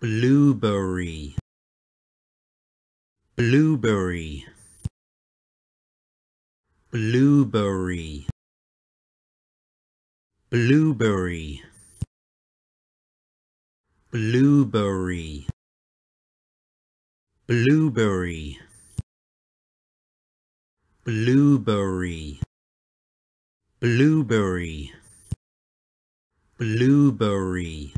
blueberry blueberry blueberry blueberry blueberry blueberry blueberry blueberry blueberry